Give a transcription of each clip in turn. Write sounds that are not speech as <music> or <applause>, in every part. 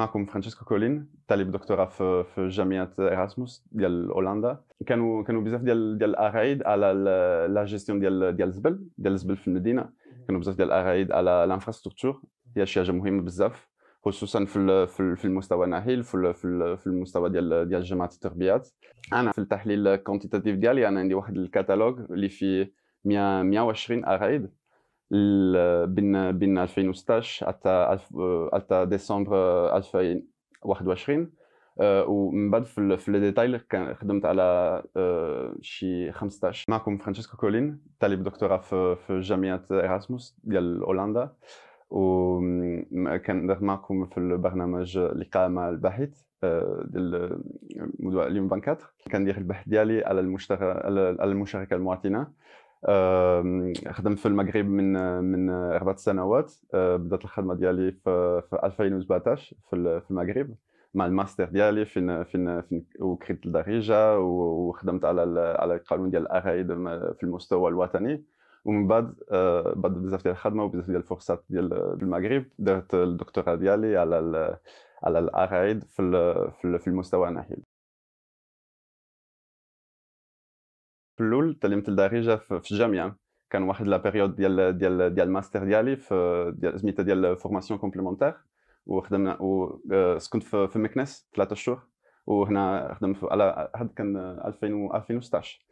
معكم فرانشيسكو كولين طالب دكتوراه في في جامعه ايراسموس ديال هولندا كانوا كانوا بزاف ديال ديال الارايد على لا جيستيون ديال ديال الزبل ديال الزبل في المدينه كانوا بزاف ديال الارايد على الانفراستركتور هي شي حاجه مهمه بزاف خصوصا في في المستوى النحيل في في المستوى ديال ديال جامعه التربيات انا في التحليل الكونتيتاتيف ديالي انا عندي واحد الكتالوج اللي فيه 120 ارايد بين بين 2016 حتى حتى ديسمبر 2021 آه، ومن بعد في لي ديتايل خدمت على آه، شي 15 معكم فرانشيسكو كولين طالب دكتوراه في, في جامعه ايراسموس ديال هولندا وكان معكم في البرنامج لقاء مع الباحث آه، ديال اليوم 24 كندير البحث ديالي على المشتغل على المشاركه المواطنه خدمت في المغرب من من اربع سنوات آه، بدات الخدمه ديالي في, في 2017 في المغرب مع الماستر ديالي فين فين فين وكريت الدارجه وخدمت على على القانون ديال الارائد في المستوى الوطني ومن بعد آه، بعد بزاف ديال الخدمه وبزاف ديال الفرصات ديال المغرب درت الدكتوراه ديالي على على الارائد في في المستوى الناحيه في الاول تعلمت الدارجه في الجامعه كان واحد لا بيريود ديال ديال ديال الماستر ديالي في ديال سميتها ديال فورماسيون كومبليمونتير وخدمنا وسكنت آه، في مكنس ثلاثة شهور وهنا خدمت على هذا كان 2000 2016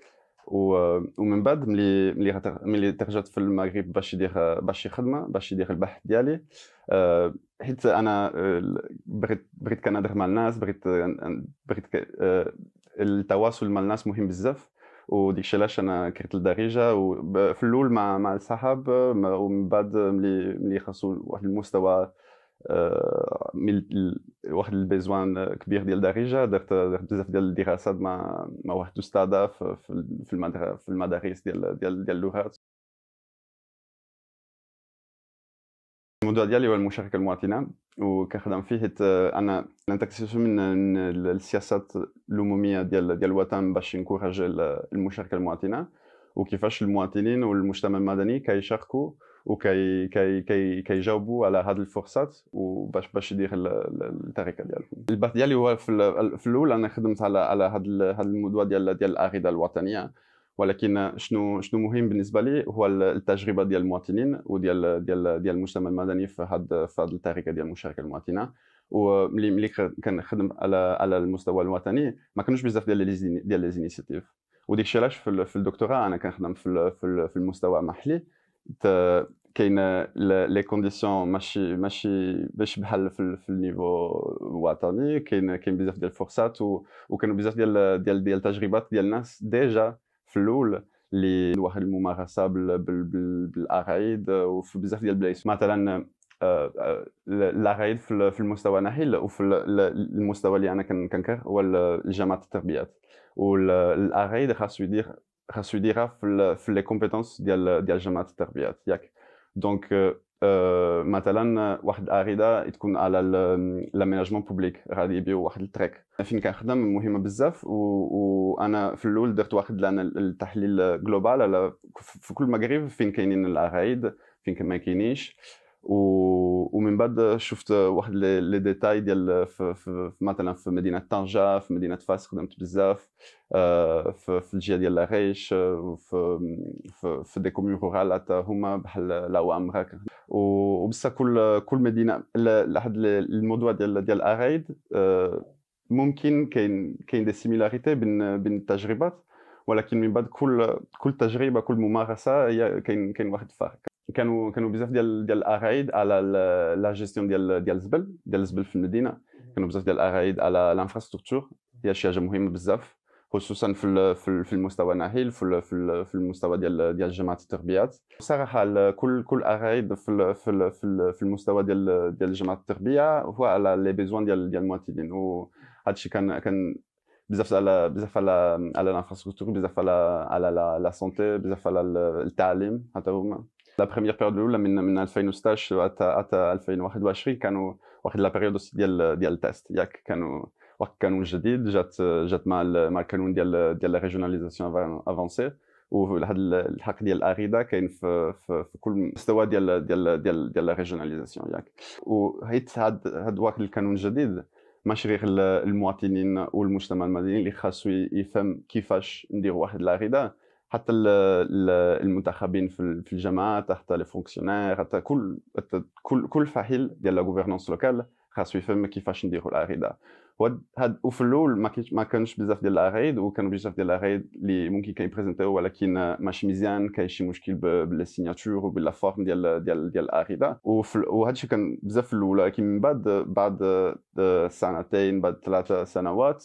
ومن بعد ملي ملي ملي ترجعت في المغرب باش يدير باش يخدم باش يدير البحث ديالي آه، حيت انا آه، بغيت بغيت كنهضر مع الناس بغيت بغيت التواصل مع الناس مهم بزاف وديك الشيء علاش انا كرهت الدارجه وفي الاول مع مع السحاب ومن بعد ملي ملي خاصو واحد المستوى آه، واحد البيزوان كبير ديال الدارجه درت بزاف ديال الدراسات مع مع واحد الاستاذه في المدارس ديال ديال ديال اللغات الموضوع ديالي هو المشاركه المواطنه وكنخدم فيه آه، انا نتكتسب من السياسات الامميه ديال ديال الوطن باش نكوراج المشاركه المواطنه وكيفاش المواطنين والمجتمع المدني كيشاركوا وكي كي كي كيجاوبوا على هذه الفرصات وباش باش يدير الطريقه ديالهم البحث ديالي هو في, الاول انا خدمت على على هذا هذا الموضوع ديال ديال الاغذيه الوطنيه ولكن شنو شنو مهم بالنسبه لي هو التجربه ديال المواطنين وديال ديال ديال المجتمع المدني في هذا في هذه الطريقه ديال المشاركه المواطنه وملي ملي كنخدم على على المستوى الوطني ما كانوش بزاف ديال ديال ليزينيسيتيف وديك الشيء علاش في, في الدكتوراه انا كنخدم في في المستوى المحلي كاين لي كونديسيون ماشي ماشي باش بحال في, في النيفو الوطني كاين كاين بزاف ديال الفرصات وكانوا بزاف ديال ديال ديال التجربات ديال الناس ديجا في الاول اللي واحد الممارسه بالارايد وفي بزاف ديال البلايص مثلا آه، آه، الارايد في المستوى الناحل وفي المستوى اللي انا كنكر هو الجامعات التربيات والارايد خاصو يدير خاصو يديرها في لي كومبيتونس ديال ديال جامعات التربيات ياك دونك آه، مثلا واحد الاريده تكون على لاميناجمون بوبليك غادي يبيعوا واحد التريك فين كنخدم مهمه بزاف وانا في الاول درت واحد التحليل جلوبال على في كل المغرب فين كاينين العرايد فين ما كاينينش ومن بعد شفت واحد لي ديتاي ديال في, في مثلا في مدينه طنجه في مدينه فاس خدمت بزاف آه، في, في الجهه ديال لاغيش في آه، في, في دي كوميون رورال حتى هما بحال العوام هكا وبصح كل كل مدينه لحد الموضوع ديال ديال اغايد آه، ممكن كاين كاين دي سيميلاريتي بين بين التجربات ولكن من بعد كل كل تجربه كل ممارسه كاين كاين واحد الفرق كانوا كانوا بزاف ديال ديال الاغايد على لا جيستيون ديال ديال الزبل ديال الزبل في المدينه كانوا بزاف ديال الاغايد على لانفراستركتور هي شي حاجه مهمه بزاف خصوصا في في المستوى النحيل في في المستوى ديال ديال جامعه التربيات صراحه كل كل اغايد في في في المستوى ديال ديال جامعه التربيه هو على لي بيزوان ديال ديال المواطنين وهذا الشيء كان كان بزاف على بزاف على على الانفراستركتور بزاف على على لا سونتي بزاف على التعليم حتى هما لا بريمير بيريود الاولى من من 2016 حتى حتى 2021 كانوا واحد لا بيريود ديال ديال التيست ياك كانوا وقت كانون جديد جات جات مع مع القانون ديال ديال لا ريجوناليزاسيون افونسي وهذا الحق ديال الاريدا كاين في, في, في كل مستوى ديال ديال ديال ديال لا ريجوناليزاسيون ياك وحيت هاد هاد واحد القانون الجديد ماشي غير المواطنين والمجتمع المدني اللي خاصو يفهم كيفاش ندير واحد الاريدا حتى المنتخبين في الجامعات حتى لي فونكسيونير حتى كل كل كل فحيل ديال لا غوفرنونس لوكال خاصو يفهم كيفاش نديرو الاريدا وهاد وفي الاول ما كانش بزاف ديال الاريد وكانوا بزاف ديال الاريد اللي ممكن كيبريزنتيو ولكن ماشي مزيان كاين شي مشكل باللي سيناتور وبلا فورم ديال ديال ديال الاريدا وهاد الشيء كان بزاف في الاول ولكن من بعد بعد سنتين بعد ثلاثه سنوات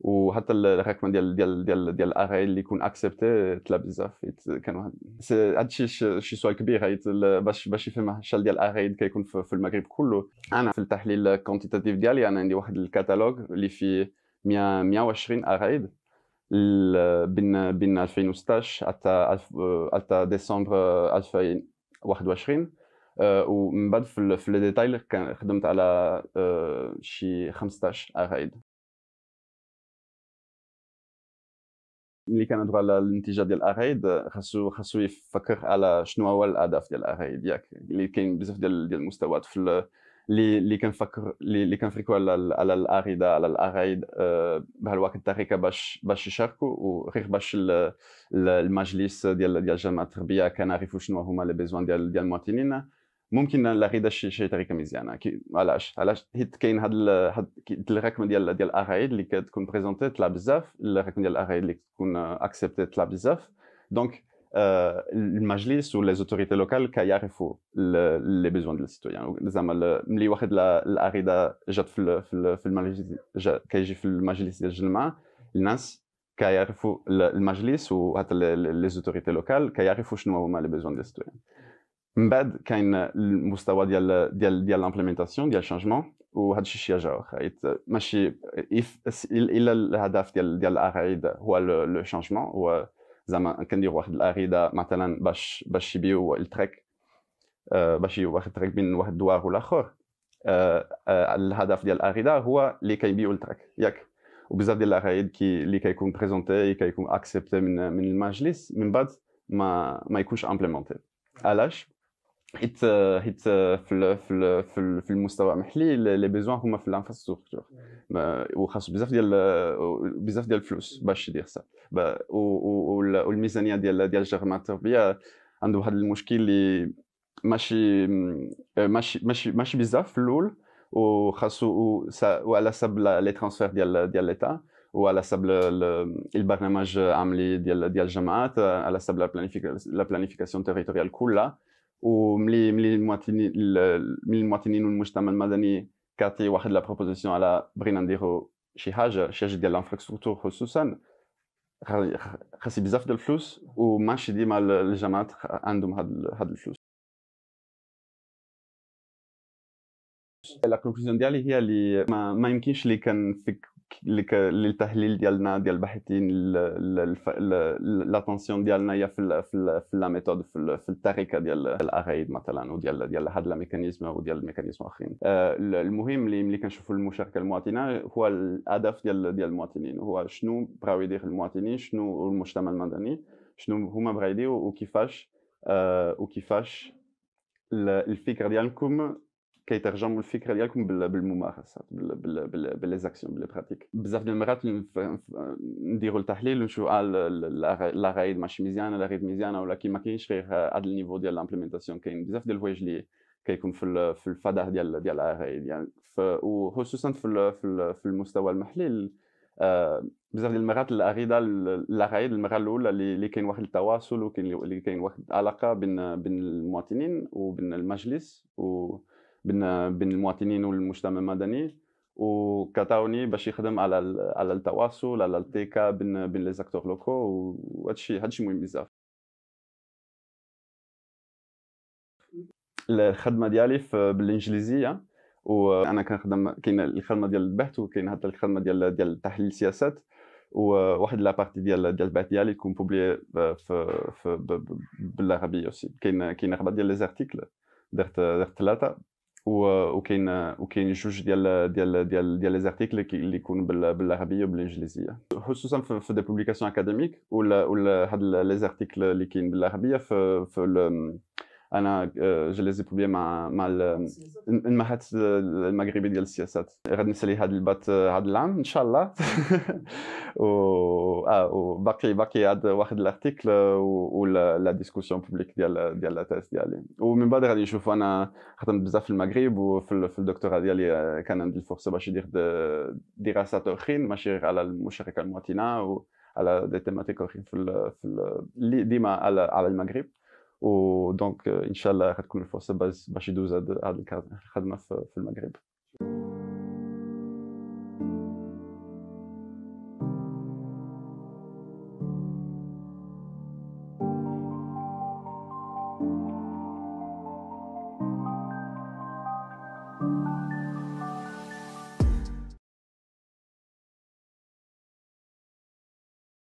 وحتى الرقم ديال ديال ديال ديال الاري اللي يكون اكسبتي تلا بزاف كان واحد هذا الشيء شي سؤال كبير حيت باش باش يفهم الشال ديال الاغايل كيكون في في المغرب كله انا في التحليل الكونتيتاتيف ديالي انا عندي واحد الكتالوج اللي فيه 100 120 اري بين بين 2016 حتى حتى ديسمبر 2021 آه، ومن بعد في لي ديتايل خدمت على آه، شي 15 ارايد ملي كندهضروا على الانتاج ديال الاغايد خاصو خاصو يفكر على شنو هو الاهداف ديال الاغايد ياك اللي كاين بزاف ديال ديال المستويات في اللي اللي كنفكر اللي كنفكروا على على الاريد على الاريد آه، بهالوقت الطريقه باش باش يشاركوا وغير باش المجلس ديال ديال جامعه التربيه كنعرفوا شنو هما لي بيزوان ديال ديال المواطنين ممكن لاغي دا شي شي طريقه مزيانه كي علاش علاش حيت كاين هاد هاد الرقم ديال ديال الاغايد اللي كتكون بريزونتي طلع بزاف الرقم ديال الاغايد اللي كتكون اكسبتي طلع بزاف دونك المجلس ولا زوتوريتي لوكال كيعرفوا لي بيزوان ديال السيتويان زعما ملي واحد الاغيده جات في في المجلس كيجي في المجلس ديال الجماعه الناس كيعرفوا المجلس وحتى لي زوتوريتي لوكال كيعرفوا شنو هما لي بيزوان ديال السيتويان من بعد كاين المستوى ديال ديال ديال الامبليمونتاسيون ديال الشانجمون وهذا الشيء شي جاو حيت ماشي الا الهدف ديال ديال الاريد هو لو شانجمون هو زعما كندير واحد الاريد مثلا باش باش يبيعوا التريك آه، باش واحد التريك بين واحد الدوار والاخر آه، آه، الهدف ديال الاريد هو اللي كيبيعوا التريك ياك وبزاف ديال الاريد كي اللي كيكون بريزونتي كيكون اكسبتي من من المجلس من بعد ما ما يكونش امبليمونتي علاش حيت حيت euh, euh, في في في المستوى المحلي لي بيزوان هما في الانفراستركتور وخاص بزاف ديال آه، بزاف ديال الفلوس باش يدير سا والميزانيه ديال ديال جرمان التربيه عنده واحد المشكل اللي ماشي آه، ماشي ماشي ماشي بزاف في الاول وخاصو وعلى حسب لي ترانسفير ديال ديال ليتا وعلى حسب البرنامج العملي ديال ديال الجامعات على حسب لا بلانيفيكاسيون تيريتوريال كلها وملي ملي المواطنين ملي المواطنين والمجتمع المدني كاتي واحد لا بروبوزيسيون على بغينا نديرو شي حاجه شي حاجه ديال الانفراستركتور خصوصا خاصي بزاف ديال الفلوس وماشي ديما الجامعات عندهم هاد هاد الفلوس لا كونكلوزيون ديالي هي اللي ما, ما يمكنش اللي كان فيك للتهليل ديالنا ديال الباحثين لاتونسيون ديالنا هي في في لا ميثود في التركه ديال الاغايد مثلا وديال ديال هذا الميكانيزم وديال الميكانيزم اخرين آه، المهم اللي ملي كنشوفوا المشاركه المواطنه هو الهدف ديال ديال المواطنين هو شنو بغاو يدير المواطنين شنو المجتمع المدني شنو هما بغاو يديروا وكيفاش آه، وكيفاش الفكر ديالكم كيترجموا الفكره ديالكم بالممارسات بالليزاكسيون بالبراتيك بزاف ديال المرات نديروا التحليل ونشوفوا آه لا غايد ماشي مزيانه لا غايد مزيانه ولا ما كاينش غير هذا النيفو ديال لامبليمنتاسيون كاين بزاف ديال الحوايج اللي كيكون في في الفضاء ديال ديال الغايد يعني وخصوصا في في المستوى المحلي آه، بزاف ديال المرات الاغيده الاغايد المره الاولى اللي كاين واحد التواصل وكاين اللي كاين واحد العلاقه بين بين المواطنين وبين المجلس و بين بين المواطنين والمجتمع المدني وكتاوني باش يخدم على على التواصل على التيكا بين بين لي زاكتور لوكو وهذا الشيء هذا الشيء مهم بزاف الخدمه ديالي بالانجليزيه وانا كنخدم كاين الخدمه ديال البحث وكاين حتى الخدمه ديال ديال تحليل السياسات وواحد لابارتي ديال ديال البحث ديالي يكون بوبلي في, في بالعربيه اوسي كاين كاين اربعه ديال لي زارتيكل درت درت ثلاثه وكاين وكاين جوج ديال ديال ديال ديال ليزارتيكل اللي يكون بالعربيه وبالانجليزيه خصوصا في دي بوبليكاسيون اكاديميك ولا ولا هاد ليزارتيكل اللي كاين بالعربيه في في انا جلازي آه، بروبليم مع مع المهات المغربي ديال السياسات غادي نسالي هذا البات هذا آه، العام ان شاء الله <laughs> و اه وباقي باقي هذا واحد الارتيكل ولا ديسكوسيون بوبليك ديال ديال التاس ديالي ومن بعد غادي نشوف انا خدمت بزاف في المغرب وفي في الدكتوراه ديالي آه، كان عندي الفرصه باش ندير دراسات اخرين ماشي غير على المشاركه المواطنه وعلى دي تيماتيك اخرين في, في ديما على على المغرب ودونك ان شاء الله غتكون الفرصه باش يدوز هذه الخدمه في المغرب